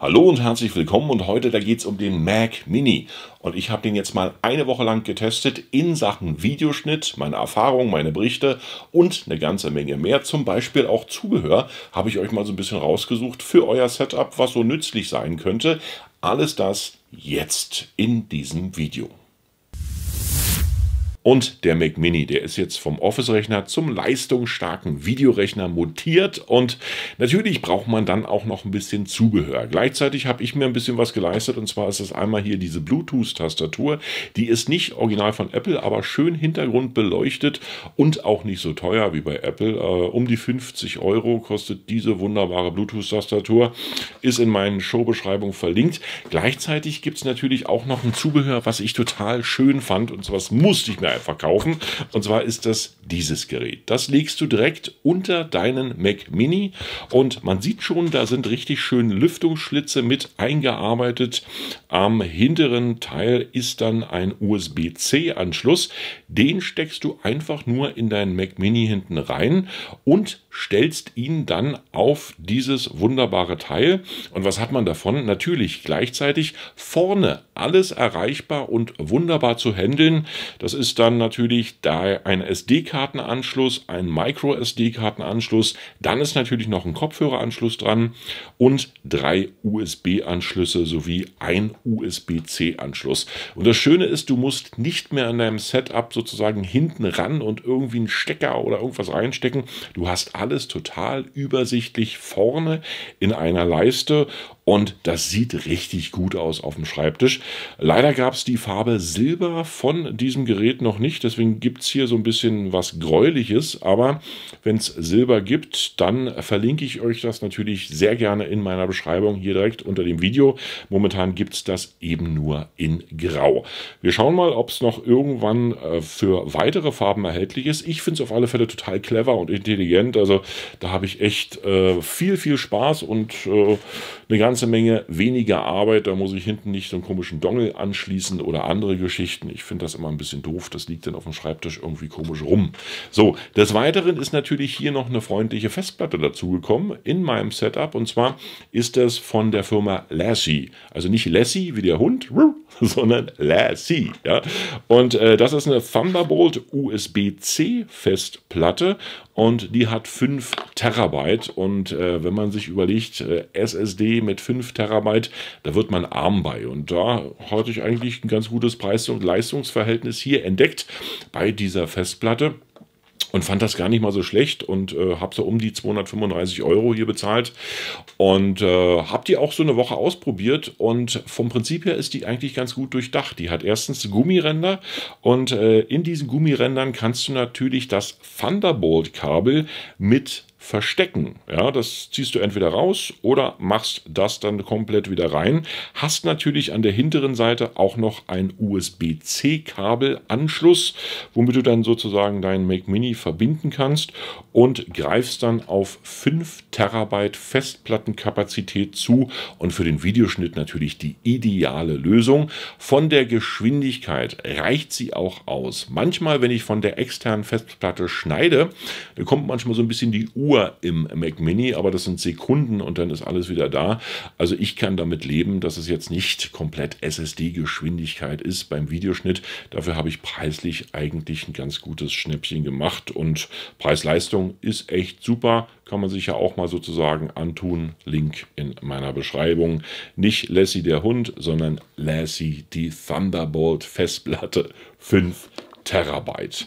Hallo und herzlich willkommen und heute da geht es um den Mac Mini und ich habe den jetzt mal eine Woche lang getestet in Sachen Videoschnitt, meine Erfahrungen, meine Berichte und eine ganze Menge mehr, zum Beispiel auch Zubehör habe ich euch mal so ein bisschen rausgesucht für euer Setup, was so nützlich sein könnte. Alles das jetzt in diesem Video. Und der Mac Mini, der ist jetzt vom Office-Rechner zum leistungsstarken Videorechner mutiert. Und natürlich braucht man dann auch noch ein bisschen Zubehör. Gleichzeitig habe ich mir ein bisschen was geleistet. Und zwar ist das einmal hier diese Bluetooth-Tastatur. Die ist nicht original von Apple, aber schön hintergrundbeleuchtet und auch nicht so teuer wie bei Apple. Äh, um die 50 Euro kostet diese wunderbare Bluetooth-Tastatur. Ist in meinen Showbeschreibungen verlinkt. Gleichzeitig gibt es natürlich auch noch ein Zubehör, was ich total schön fand. Und zwar musste ich mir verkaufen. Und zwar ist das dieses Gerät. Das legst du direkt unter deinen Mac Mini und man sieht schon, da sind richtig schön Lüftungsschlitze mit eingearbeitet. Am hinteren Teil ist dann ein USB-C-Anschluss. Den steckst du einfach nur in deinen Mac Mini hinten rein und stellst ihn dann auf dieses wunderbare Teil. Und was hat man davon? Natürlich gleichzeitig vorne alles erreichbar und wunderbar zu handeln. Das ist dann natürlich da ein SD-Kartenanschluss, ein Micro-SD-Kartenanschluss, dann ist natürlich noch ein Kopfhöreranschluss dran und drei USB-Anschlüsse sowie ein USB-C-Anschluss. Und das Schöne ist, du musst nicht mehr an deinem Setup sozusagen hinten ran und irgendwie einen Stecker oder irgendwas reinstecken. Du hast alles total übersichtlich vorne in einer Leiste und das sieht richtig gut aus auf dem Schreibtisch. Leider gab es die Farbe Silber von diesem Gerät noch nicht, deswegen gibt es hier so ein bisschen was Gräuliches, aber wenn es Silber gibt, dann verlinke ich euch das natürlich sehr gerne in meiner Beschreibung hier direkt unter dem Video. Momentan gibt es das eben nur in Grau. Wir schauen mal, ob es noch irgendwann äh, für weitere Farben erhältlich ist. Ich finde es auf alle Fälle total clever und intelligent, also da habe ich echt äh, viel, viel Spaß und äh, eine ganze ganze Menge weniger Arbeit. Da muss ich hinten nicht so einen komischen Dongel anschließen oder andere Geschichten. Ich finde das immer ein bisschen doof. Das liegt dann auf dem Schreibtisch irgendwie komisch rum. So, des Weiteren ist natürlich hier noch eine freundliche Festplatte dazugekommen in meinem Setup. Und zwar ist das von der Firma Lassie. Also nicht Lassie wie der Hund, sondern Lassie. Ja? Und äh, das ist eine Thunderbolt USB-C Festplatte und die hat 5 Terabyte. Und äh, wenn man sich überlegt, äh, SSD mit 5 Terabyte, da wird man arm bei. Und da hatte ich eigentlich ein ganz gutes Preis- und Leistungsverhältnis hier entdeckt bei dieser Festplatte und fand das gar nicht mal so schlecht und äh, habe so um die 235 Euro hier bezahlt und äh, habe die auch so eine Woche ausprobiert und vom Prinzip her ist die eigentlich ganz gut durchdacht. Die hat erstens Gummiränder und äh, in diesen Gummirändern kannst du natürlich das Thunderbolt-Kabel mit verstecken. Ja, das ziehst du entweder raus oder machst das dann komplett wieder rein. Hast natürlich an der hinteren Seite auch noch ein USB-C-Kabelanschluss, womit du dann sozusagen deinen Mac Mini verbinden kannst und greifst dann auf 5 Terabyte Festplattenkapazität zu und für den Videoschnitt natürlich die ideale Lösung. Von der Geschwindigkeit reicht sie auch aus. Manchmal, wenn ich von der externen Festplatte schneide, dann kommt manchmal so ein bisschen die Uhr nur im Mac Mini, aber das sind Sekunden und dann ist alles wieder da. Also ich kann damit leben, dass es jetzt nicht komplett SSD-Geschwindigkeit ist beim Videoschnitt. Dafür habe ich preislich eigentlich ein ganz gutes Schnäppchen gemacht und Preis-Leistung ist echt super. Kann man sich ja auch mal sozusagen antun. Link in meiner Beschreibung. Nicht Lassie der Hund, sondern Lassie die Thunderbolt Festplatte 5 Terabyte.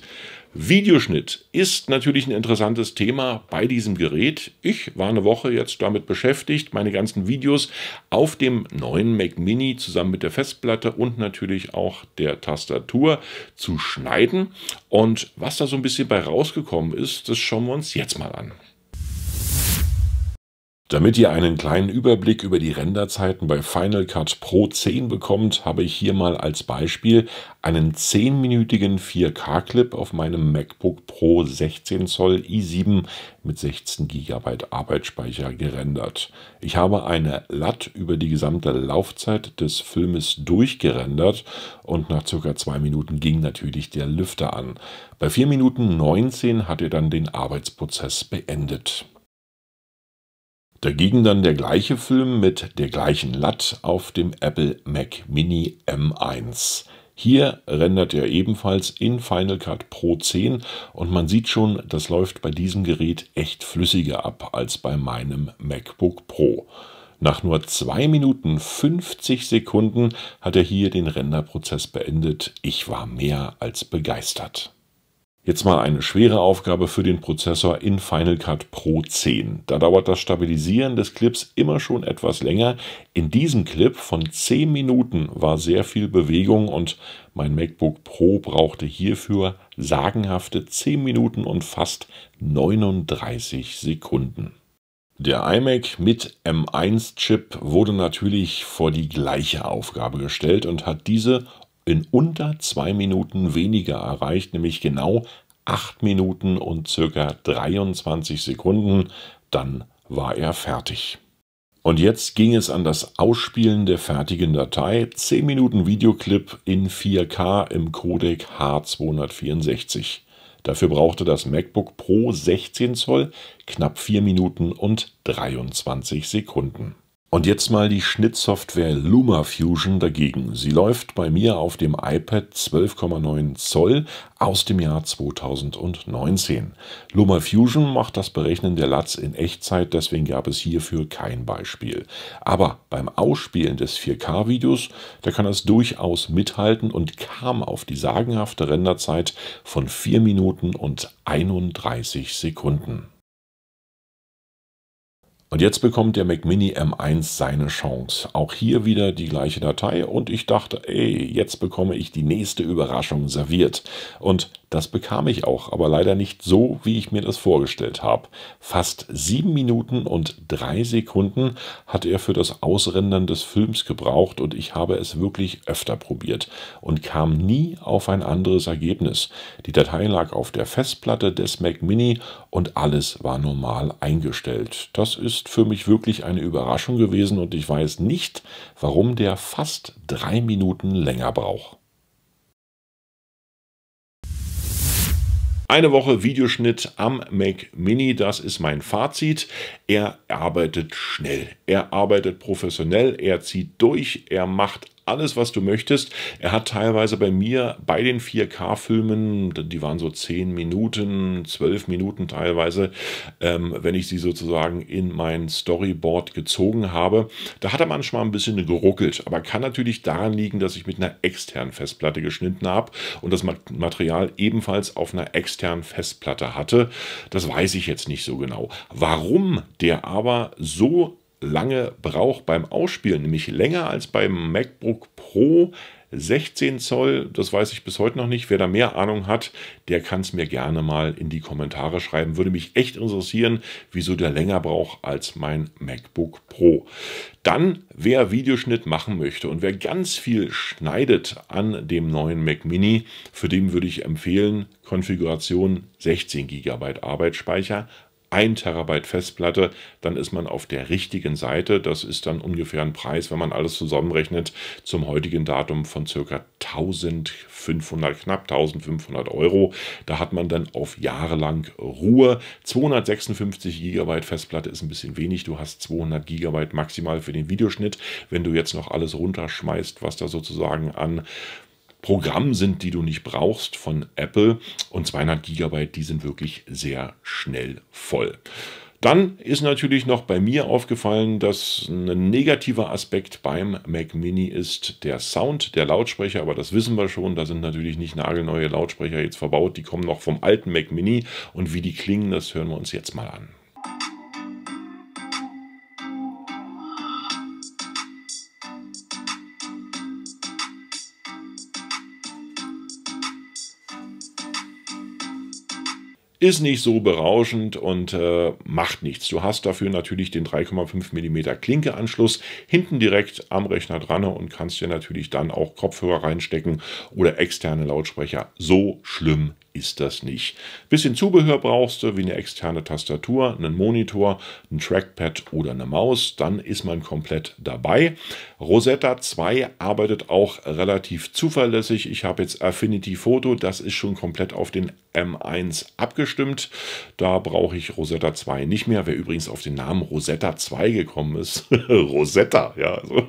Videoschnitt ist natürlich ein interessantes Thema bei diesem Gerät. Ich war eine Woche jetzt damit beschäftigt, meine ganzen Videos auf dem neuen Mac Mini zusammen mit der Festplatte und natürlich auch der Tastatur zu schneiden. Und was da so ein bisschen bei rausgekommen ist, das schauen wir uns jetzt mal an. Damit ihr einen kleinen Überblick über die Renderzeiten bei Final Cut Pro 10 bekommt, habe ich hier mal als Beispiel einen 10-minütigen 4K-Clip auf meinem MacBook Pro 16 Zoll i7 mit 16 GB Arbeitsspeicher gerendert. Ich habe eine LAT über die gesamte Laufzeit des Filmes durchgerendert und nach ca. 2 Minuten ging natürlich der Lüfter an. Bei 4 Minuten 19 hat er dann den Arbeitsprozess beendet. Dagegen dann der gleiche Film mit der gleichen LAT auf dem Apple Mac Mini M1. Hier rendert er ebenfalls in Final Cut Pro 10 und man sieht schon, das läuft bei diesem Gerät echt flüssiger ab als bei meinem MacBook Pro. Nach nur 2 Minuten 50 Sekunden hat er hier den Renderprozess beendet. Ich war mehr als begeistert. Jetzt mal eine schwere Aufgabe für den Prozessor in Final Cut Pro 10. Da dauert das Stabilisieren des Clips immer schon etwas länger. In diesem Clip von 10 Minuten war sehr viel Bewegung und mein MacBook Pro brauchte hierfür sagenhafte 10 Minuten und fast 39 Sekunden. Der iMac mit M1-Chip wurde natürlich vor die gleiche Aufgabe gestellt und hat diese in unter zwei Minuten weniger erreicht, nämlich genau acht Minuten und circa 23 Sekunden, dann war er fertig. Und jetzt ging es an das Ausspielen der fertigen Datei. 10 Minuten Videoclip in 4K im Codec H264. Dafür brauchte das MacBook Pro 16 Zoll knapp 4 Minuten und 23 Sekunden. Und jetzt mal die Schnittsoftware LumaFusion dagegen. Sie läuft bei mir auf dem iPad 12,9 Zoll aus dem Jahr 2019. LumaFusion macht das Berechnen der LATs in Echtzeit, deswegen gab es hierfür kein Beispiel. Aber beim Ausspielen des 4K-Videos, da kann es durchaus mithalten und kam auf die sagenhafte Renderzeit von 4 Minuten und 31 Sekunden. Und jetzt bekommt der Mac Mini M1 seine Chance. Auch hier wieder die gleiche Datei und ich dachte, ey, jetzt bekomme ich die nächste Überraschung serviert. Und das bekam ich auch, aber leider nicht so, wie ich mir das vorgestellt habe. Fast sieben Minuten und drei Sekunden hat er für das Ausrendern des Films gebraucht und ich habe es wirklich öfter probiert und kam nie auf ein anderes Ergebnis. Die Datei lag auf der Festplatte des Mac Mini und alles war normal eingestellt. Das ist für mich wirklich eine Überraschung gewesen und ich weiß nicht, warum der fast drei Minuten länger braucht. Eine Woche Videoschnitt am Mac Mini, das ist mein Fazit. Er arbeitet schnell, er arbeitet professionell, er zieht durch, er macht alles, was du möchtest. Er hat teilweise bei mir bei den 4K-Filmen, die waren so 10 Minuten, 12 Minuten teilweise, ähm, wenn ich sie sozusagen in mein Storyboard gezogen habe, da hat er manchmal ein bisschen geruckelt. Aber kann natürlich daran liegen, dass ich mit einer externen Festplatte geschnitten habe und das Material ebenfalls auf einer externen Festplatte hatte. Das weiß ich jetzt nicht so genau. Warum der aber so lange braucht beim Ausspielen, nämlich länger als beim MacBook Pro 16 Zoll. Das weiß ich bis heute noch nicht. Wer da mehr Ahnung hat, der kann es mir gerne mal in die Kommentare schreiben. Würde mich echt interessieren, wieso der länger braucht als mein MacBook Pro. Dann, wer Videoschnitt machen möchte und wer ganz viel schneidet an dem neuen Mac Mini, für den würde ich empfehlen, Konfiguration 16 GB Arbeitsspeicher 1 Terabyte Festplatte, dann ist man auf der richtigen Seite. Das ist dann ungefähr ein Preis, wenn man alles zusammenrechnet, zum heutigen Datum von circa 1500, knapp 1500 Euro. Da hat man dann auf Jahre lang Ruhe. 256 GB Festplatte ist ein bisschen wenig. Du hast 200 GB maximal für den Videoschnitt. Wenn du jetzt noch alles runterschmeißt, was da sozusagen an Programm sind, die du nicht brauchst von Apple. Und 200 Gigabyte, die sind wirklich sehr schnell voll. Dann ist natürlich noch bei mir aufgefallen, dass ein negativer Aspekt beim Mac Mini ist der Sound der Lautsprecher, aber das wissen wir schon, da sind natürlich nicht nagelneue Lautsprecher jetzt verbaut, die kommen noch vom alten Mac Mini und wie die klingen, das hören wir uns jetzt mal an. Ist nicht so berauschend und äh, macht nichts. Du hast dafür natürlich den 3,5 mm Klinkeanschluss hinten direkt am Rechner dran und kannst dir natürlich dann auch Kopfhörer reinstecken oder externe Lautsprecher. So schlimm ist das nicht. Bisschen Zubehör brauchst du, wie eine externe Tastatur, einen Monitor, ein Trackpad oder eine Maus, dann ist man komplett dabei. Rosetta 2 arbeitet auch relativ zuverlässig. Ich habe jetzt Affinity Photo, das ist schon komplett auf den M1 abgestimmt. Da brauche ich Rosetta 2 nicht mehr. Wer übrigens auf den Namen Rosetta 2 gekommen ist, Rosetta, ja. Also.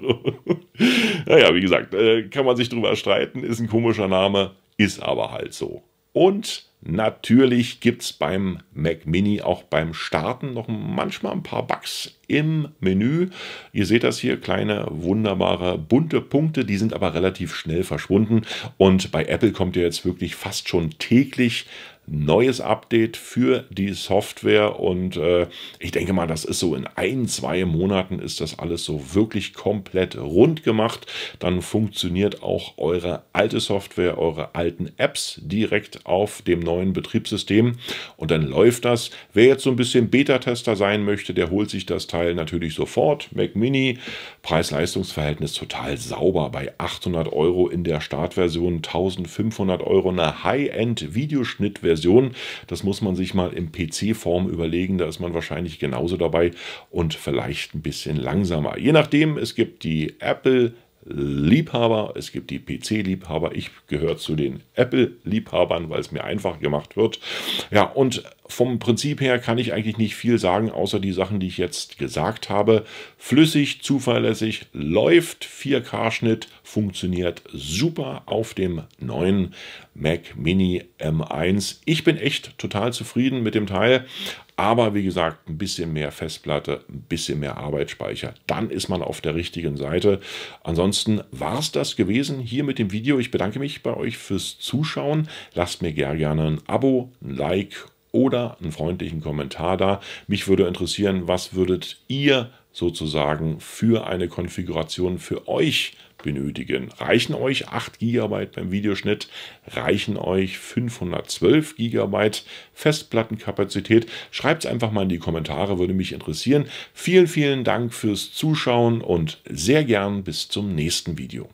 naja, wie gesagt, äh, kann man sich drüber streiten, ist ein komischer Name, ist aber halt so. Und natürlich gibt es beim Mac Mini auch beim Starten noch manchmal ein paar Bugs im Menü. Ihr seht das hier, kleine, wunderbare, bunte Punkte, die sind aber relativ schnell verschwunden. Und bei Apple kommt ihr jetzt wirklich fast schon täglich neues Update für die Software und äh, ich denke mal, das ist so in ein, zwei Monaten ist das alles so wirklich komplett rund gemacht. Dann funktioniert auch eure alte Software, eure alten Apps direkt auf dem neuen Betriebssystem und dann läuft das. Wer jetzt so ein bisschen Beta-Tester sein möchte, der holt sich das Teil natürlich sofort. Mac Mini, Preis-Leistungs-Verhältnis total sauber bei 800 Euro in der Startversion, 1500 Euro eine High-End-Videoschnittversion Versionen. Das muss man sich mal im PC-Form überlegen. Da ist man wahrscheinlich genauso dabei und vielleicht ein bisschen langsamer. Je nachdem, es gibt die Apple Liebhaber, es gibt die PC-Liebhaber, ich gehöre zu den Apple-Liebhabern, weil es mir einfach gemacht wird. Ja, und vom Prinzip her kann ich eigentlich nicht viel sagen, außer die Sachen, die ich jetzt gesagt habe. Flüssig, zuverlässig, läuft, 4K-Schnitt, funktioniert super auf dem neuen Mac Mini M1. Ich bin echt total zufrieden mit dem Teil. Aber wie gesagt, ein bisschen mehr Festplatte, ein bisschen mehr Arbeitsspeicher. Dann ist man auf der richtigen Seite. Ansonsten war es das gewesen hier mit dem Video. Ich bedanke mich bei euch fürs Zuschauen. Lasst mir gerne ein Abo, ein Like oder einen freundlichen Kommentar da. Mich würde interessieren, was würdet ihr sozusagen für eine Konfiguration für euch benötigen. Reichen euch 8 GB beim Videoschnitt, reichen euch 512 GB Festplattenkapazität. Schreibt es einfach mal in die Kommentare, würde mich interessieren. Vielen, vielen Dank fürs Zuschauen und sehr gern bis zum nächsten Video.